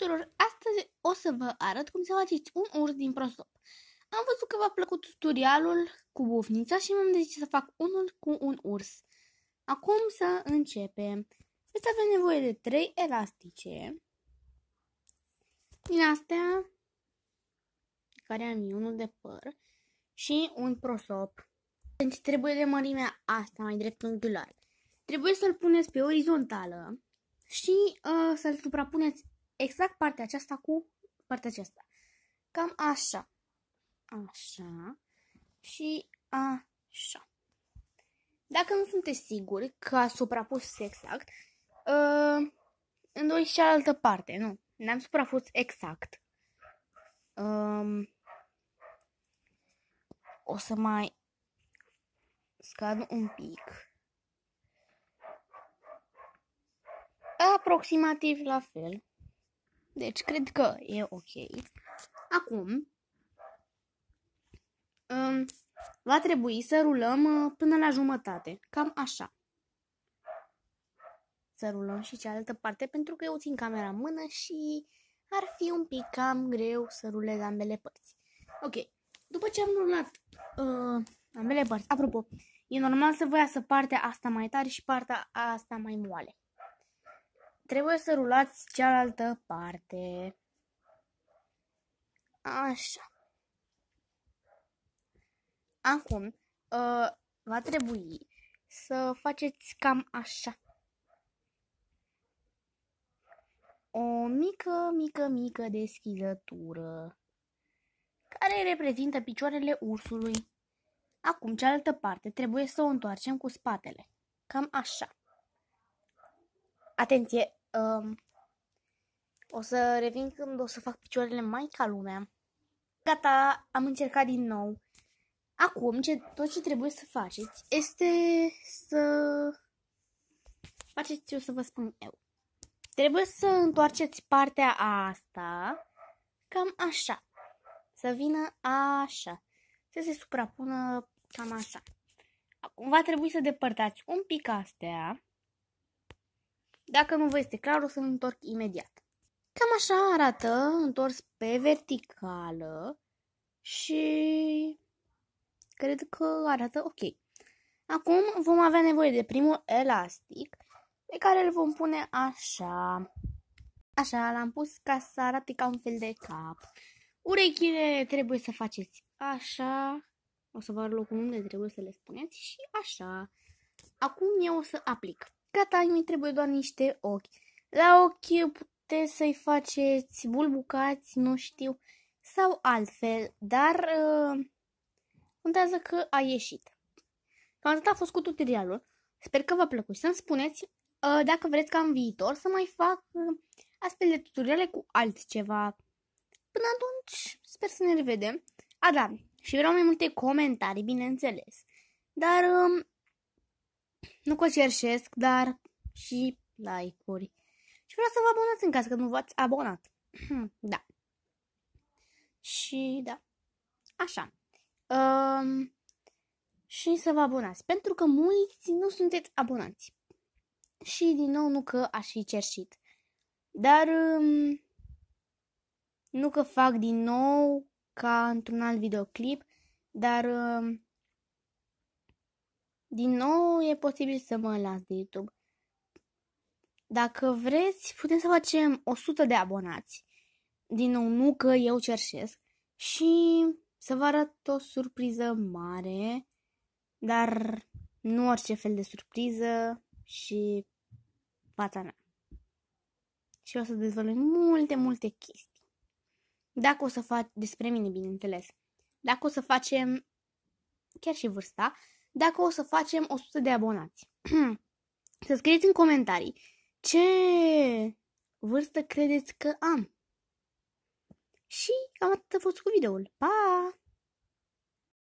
tuturor! Astăzi o să vă arăt cum să faceți un urs din prosop. Am văzut că v-a plăcut tutorialul cu bufnița și m-am decis să fac unul cu un urs. Acum să începem. Veți avea nevoie de 3 elastice. Din astea, care am eu, unul de păr, și un prosop. Deci trebuie de mărimea asta, mai dreptunghiular. Trebuie să-l puneți pe orizontală și uh, să-l suprapuneți exact partea aceasta cu partea aceasta. Cam așa. Așa. Și așa. Dacă nu sunteți siguri că a suprapus exact, uh, și altă parte. Nu, n-am suprapus exact. Um, o să mai scad un pic. Aproximativ la fel. Deci, cred că e ok. Acum, um, va trebui să rulăm uh, până la jumătate. Cam așa. Să rulăm și cealaltă parte, pentru că eu țin camera în mână și ar fi un pic cam greu să rulez ambele părți. Ok. După ce am rulat uh, ambele părți, apropo, e normal să vă iasă partea asta mai tare și partea asta mai moale. Trebuie să rulați cealaltă parte. Așa. Acum, uh, va trebui să faceți cam așa. O mică, mică, mică deschizătură care reprezintă picioarele ursului. Acum, cealaltă parte trebuie să o întoarcem cu spatele. Cam așa. Atenție, Um, o să revin când o să fac picioarele mai ca lumea. Gata, am încercat din nou. Acum, ce, tot ce trebuie să faceți este să faceți ce o să vă spun eu. Trebuie să întoarceți partea asta cam așa. Să vină așa. Să se suprapună cam așa. Acum va trebui să depărtați un pic astea. Dacă nu vă este clar, o să-l întorc imediat. Cam așa arată, întors pe verticală și cred că arată ok. Acum vom avea nevoie de primul elastic pe care îl vom pune așa. Așa, l-am pus ca să arate ca un fel de cap. Urechile trebuie să faceți așa. O să vă arăt locul unde trebuie să le spuneți și așa. Acum eu o să aplic. Gata, mi trebuie doar niște ochi. La ochi puteți să-i faceți bulbucați, nu știu, sau altfel, dar uh, contează că a ieșit. Cam atât a fost cu tutorialul. Sper că v-a plăcut. Să-mi spuneți uh, dacă vreți ca în viitor să mai fac uh, astfel de tutoriale cu altceva. Până atunci, sper să ne revedem. A, da, și vreau mai multe comentarii, bineînțeles. Dar... Uh, nu că cerșesc, dar și like-uri. Și vreau să vă abonați în caz că nu v-ați abonat. da. Și da. Așa. Um, și să vă abonați. Pentru că mulți nu sunteți abonați. Și din nou nu că aș fi cerșit. Dar um, nu că fac din nou ca într-un alt videoclip, dar um, din nou e posibil să mă las de YouTube. Dacă vreți, putem să facem 100 de abonați. Din nou, nu că eu cerșesc. Și să vă arăt o surpriză mare, dar nu orice fel de surpriză și fața mea. Și o să dezvălui multe, multe chestii. Dacă o să fac, despre mine, bineînțeles, dacă o să facem chiar și vârsta, dacă o să facem 100 de abonați. să scrieți în comentarii ce vârstă credeți că am. Și cam atât a fost cu videoul. Pa!